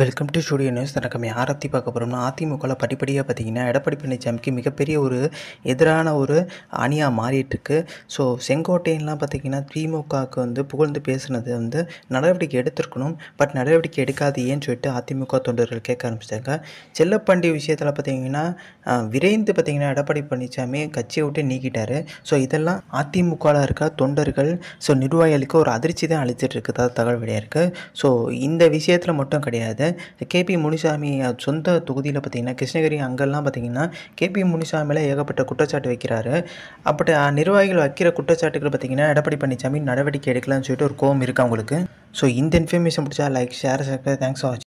welcome to studio news நம்ம யாரை பார்க்க போகிறோம்னா அதிமுகவில் படிப்படியாக பார்த்திங்கன்னா எடப்பாடி பழனிசாமிக்கு மிகப்பெரிய ஒரு எதிரான ஒரு அணியாக மாறிட்டுருக்கு ஸோ செங்கோட்டையன்லாம் பார்த்திங்கன்னா திமுகவுக்கு வந்து புகழ்ந்து பேசுனது வந்து நடவடிக்கை எடுத்திருக்கணும் பட் நடவடிக்கை எடுக்காது ஏன்னு சொல்லிட்டு அதிமுக தொண்டர்கள் கேட்க ஆரம்பிச்சிட்டாங்க செல்லப்பாண்டி விஷயத்தில் பார்த்திங்கன்னா விரைந்து பார்த்திங்கன்னா எடப்பாடி பழனிசாமி கட்சியை விட்டு நீக்கிட்டார் ஸோ இதெல்லாம் அதிமுகவில் இருக்க தொண்டர்கள் ஸோ நிர்வாகிகளுக்கு ஒரு அதிர்ச்சி தான் அளிச்சிட்டு தகவல் விடையாக இருக்குது ஸோ இந்த விஷயத்தில் மட்டும் கிடையாது கேபி முனிசாமி சொந்த தொகுதியில் பார்த்தீங்கன்னா கிருஷ்ணகிரி அங்கெல்லாம் கே கேபி முனிசாமியில் ஏகப்பட்ட குற்றச்சாட்டு வைக்கிறாரு அப்படி நிர்வாகிகள் வைக்கிற குற்றச்சாட்டுகள் பார்த்தீங்கன்னா எடப்பாடி பழனிசாமி நடவடிக்கை எடுக்கலாம்னு சொல்லிட்டு ஒரு கோவம் இருக்குது அவங்களுக்கு ஸோ இந்த இன்ஃபர்மேஷன் பிடிச்சா like share subscribe thanks for